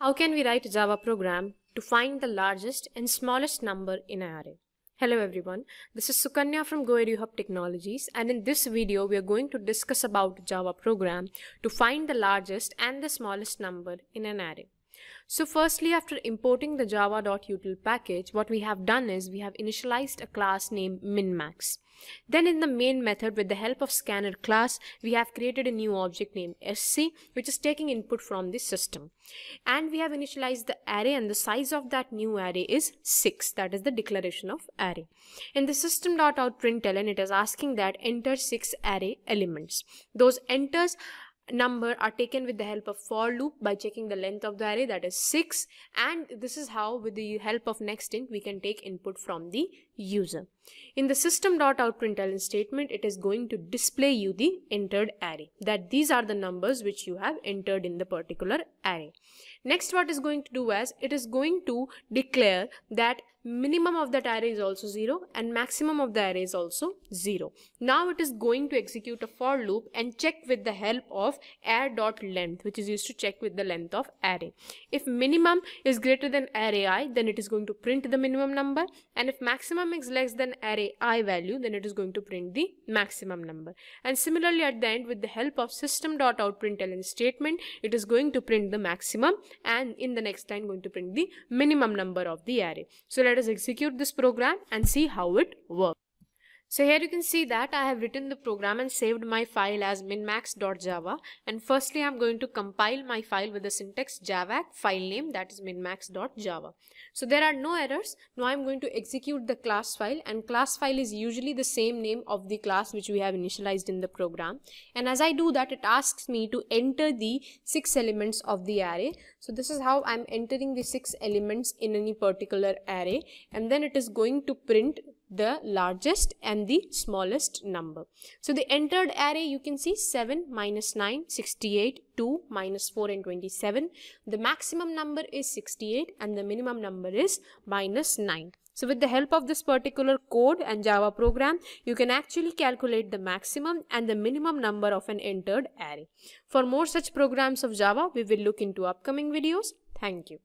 How can we write a Java program to find the largest and smallest number in an array? Hello everyone, this is Sukanya from GoEduHub Technologies and in this video we are going to discuss about Java program to find the largest and the smallest number in an array. So firstly, after importing the java.util package, what we have done is we have initialized a class named minmax. Then in the main method, with the help of scanner class, we have created a new object named sc, which is taking input from the system. And we have initialized the array and the size of that new array is 6. That is the declaration of array. In the System.out.println, it is asking that enter 6 array elements. Those enters number are taken with the help of for loop by checking the length of the array that is 6 and this is how with the help of next int we can take input from the user. In the system.outprintln statement it is going to display you the entered array that these are the numbers which you have entered in the particular array. Next what is going to do is it is going to declare that minimum of that array is also 0 and maximum of the array is also 0. Now it is going to execute a for loop and check with the help of array.length which is used to check with the length of array. If minimum is greater than array i then it is going to print the minimum number and if maximum is less than array i value then it is going to print the maximum number. And similarly at the end with the help of system.outprintln statement it is going to print the maximum and in the next line going to print the minimum number of the array. So let let us execute this program and see how it works. So here you can see that I have written the program and saved my file as minmax.java and firstly I'm going to compile my file with the syntax javac file name that is minmax.java. So there are no errors. Now I'm going to execute the class file and class file is usually the same name of the class which we have initialized in the program and as I do that it asks me to enter the six elements of the array. So this is how I'm entering the six elements in any particular array and then it is going to print the largest and the smallest number. So the entered array you can see 7 minus 9 68 2 minus 4 and 27. The maximum number is 68 and the minimum number is minus 9. So with the help of this particular code and Java program, you can actually calculate the maximum and the minimum number of an entered array. For more such programs of Java, we will look into upcoming videos. Thank you.